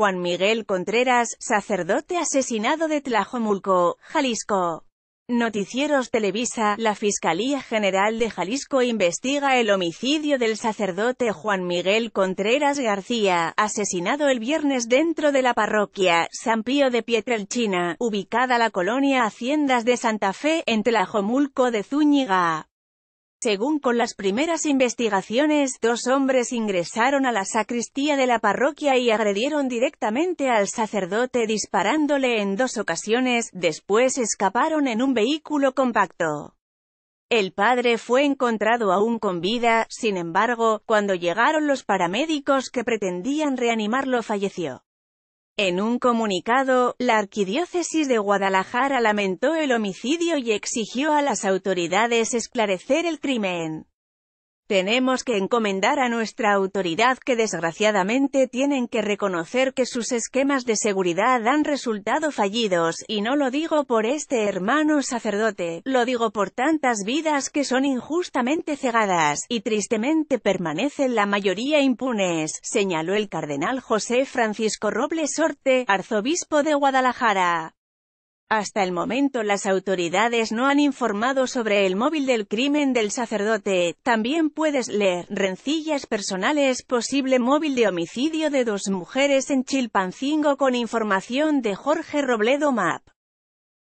Juan Miguel Contreras, sacerdote asesinado de Tlajomulco, Jalisco. Noticieros Televisa, la Fiscalía General de Jalisco investiga el homicidio del sacerdote Juan Miguel Contreras García, asesinado el viernes dentro de la parroquia San Pío de Pietrelchina, ubicada la colonia Haciendas de Santa Fe, en Tlajomulco de Zúñiga. Según con las primeras investigaciones, dos hombres ingresaron a la sacristía de la parroquia y agredieron directamente al sacerdote disparándole en dos ocasiones, después escaparon en un vehículo compacto. El padre fue encontrado aún con vida, sin embargo, cuando llegaron los paramédicos que pretendían reanimarlo falleció. En un comunicado, la Arquidiócesis de Guadalajara lamentó el homicidio y exigió a las autoridades esclarecer el crimen. Tenemos que encomendar a nuestra autoridad que desgraciadamente tienen que reconocer que sus esquemas de seguridad han resultado fallidos, y no lo digo por este hermano sacerdote, lo digo por tantas vidas que son injustamente cegadas, y tristemente permanecen la mayoría impunes, señaló el cardenal José Francisco Robles Orte, arzobispo de Guadalajara. Hasta el momento las autoridades no han informado sobre el móvil del crimen del sacerdote. También puedes leer, rencillas personales, posible móvil de homicidio de dos mujeres en Chilpancingo con información de Jorge Robledo Map.